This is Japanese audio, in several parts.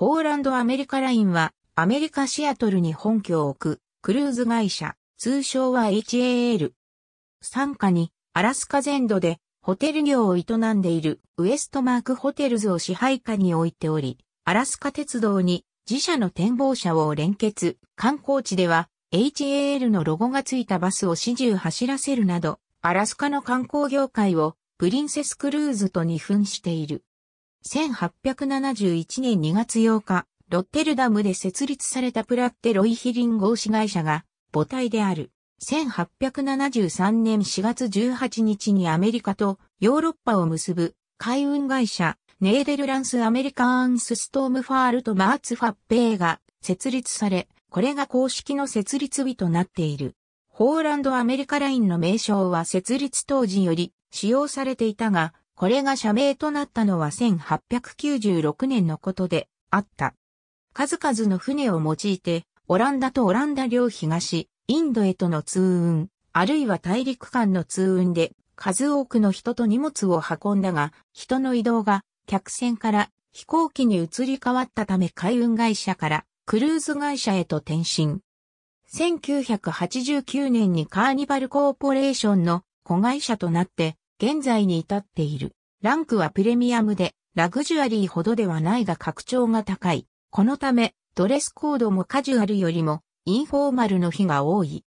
ホーランドアメリカラインは、アメリカシアトルに本拠を置く、クルーズ会社、通称は HAL。傘下に、アラスカ全土で、ホテル業を営んでいる、ウエストマークホテルズを支配下に置いており、アラスカ鉄道に、自社の展望車を連結、観光地では、HAL のロゴがついたバスを始終走らせるなど、アラスカの観光業界をプリンセスクルーズと二分している。1871年2月8日、ロッテルダムで設立されたプラッテロイヒリン合資会社が母体である。1873年4月18日にアメリカとヨーロッパを結ぶ海運会社ネーデルランスアメリカーンスストームファールとマーツファッペーが設立され、これが公式の設立日となっている。ホーランドアメリカラインの名称は設立当時より使用されていたが、これが社名となったのは1896年のことであった。数々の船を用いて、オランダとオランダ領東、インドへとの通運、あるいは大陸間の通運で、数多くの人と荷物を運んだが、人の移動が客船から飛行機に移り変わったため海運会社からクルーズ会社へと転身。1989年にカーニバルコーポレーションの子会社となって現在に至っている。ランクはプレミアムで、ラグジュアリーほどではないが拡張が高い。このため、ドレスコードもカジュアルよりも、インフォーマルの日が多い。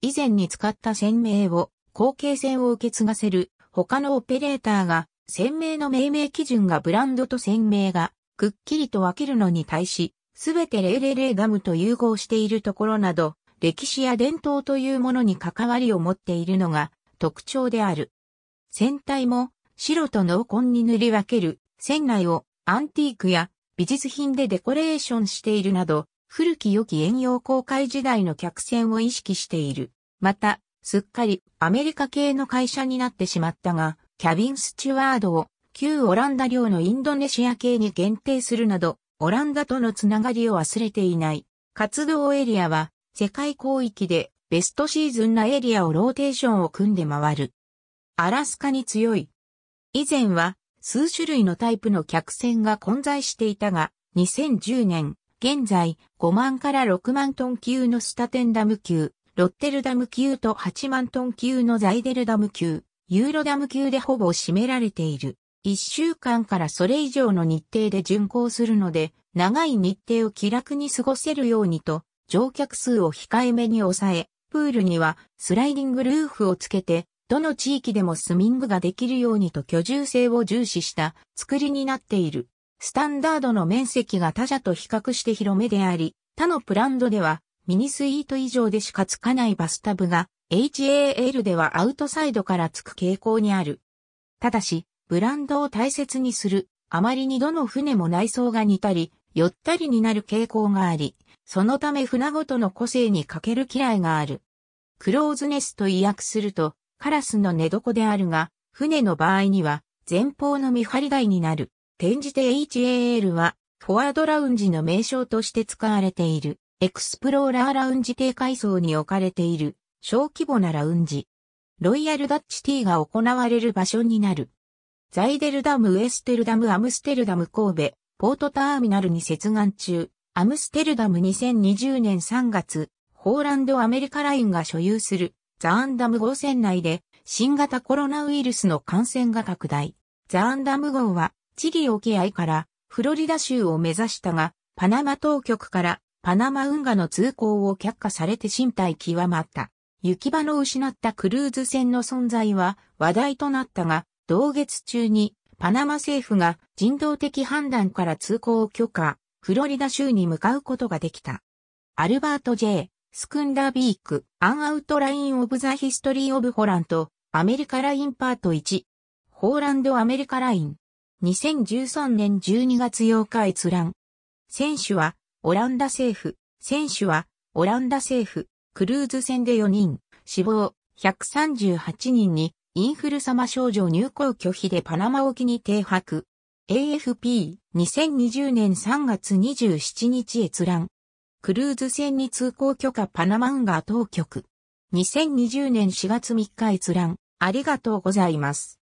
以前に使った鮮明を、後継船を受け継がせる、他のオペレーターが、鮮明の命名基準がブランドと鮮明が、くっきりと分けるのに対し、すべて000ガムと融合しているところなど、歴史や伝統というものに関わりを持っているのが特徴である。船体も白と濃紺に塗り分ける船内をアンティークや美術品でデコレーションしているなど、古き良き遠洋航海時代の客船を意識している。また、すっかりアメリカ系の会社になってしまったが、キャビンスチュワードを旧オランダ領のインドネシア系に限定するなど、オランダとのつながりを忘れていない。活動エリアは世界広域でベストシーズンなエリアをローテーションを組んで回る。アラスカに強い。以前は数種類のタイプの客船が混在していたが、2010年、現在5万から6万トン級のスタテンダム級、ロッテルダム級と8万トン級のザイデルダム級、ユーロダム級でほぼ占められている。1週間からそれ以上の日程で巡航するので、長い日程を気楽に過ごせるようにと、乗客数を控えめに抑え、プールにはスライディングルーフをつけて、どの地域でもスミングができるようにと居住性を重視した作りになっている。スタンダードの面積が他社と比較して広めであり、他のブランドではミニスイート以上でしかつかないバスタブが HAL ではアウトサイドからつく傾向にある。ただし、ブランドを大切にする、あまりにどの船も内装が似たり、寄ったりになる傾向があり、そのため船ごとの個性に欠ける嫌いがある。クローズネスと意訳すると、カラスの寝床であるが、船の場合には、前方の見張り台になる。展示て HAL は、フォワードラウンジの名称として使われている。エクスプローラーラウンジ低階層に置かれている、小規模なラウンジ。ロイヤルダッチティーが行われる場所になる。ザイデルダム、ウエステルダム、アムステルダム、神戸、ポートターミナルに接岸中、アムステルダム2020年3月、ホーランドアメリカラインが所有するザアンダム号船内で新型コロナウイルスの感染が拡大。ザアンダム号はチリ沖合からフロリダ州を目指したが、パナマ当局からパナマ運河の通行を却下されて身体極まった。行き場の失ったクルーズ船の存在は話題となったが、同月中にパナマ政府が人道的判断から通行を許可、フロリダ州に向かうことができた。アルバート・ J・ スクンダービーク、アンアウトラインオブザヒストリーオブホランド、アメリカラインパート1、ホーランドアメリカライン、2013年12月8日閲覧。選手は、オランダ政府、選手は、オランダ政府、クルーズ船で4人、死亡、138人に、インフル様症状入港拒否でパナマ沖に停泊。AFP、2020年3月27日閲覧。クルーズ船に通行許可パナマンガ当局。2020年4月3日閲覧、ありがとうございます。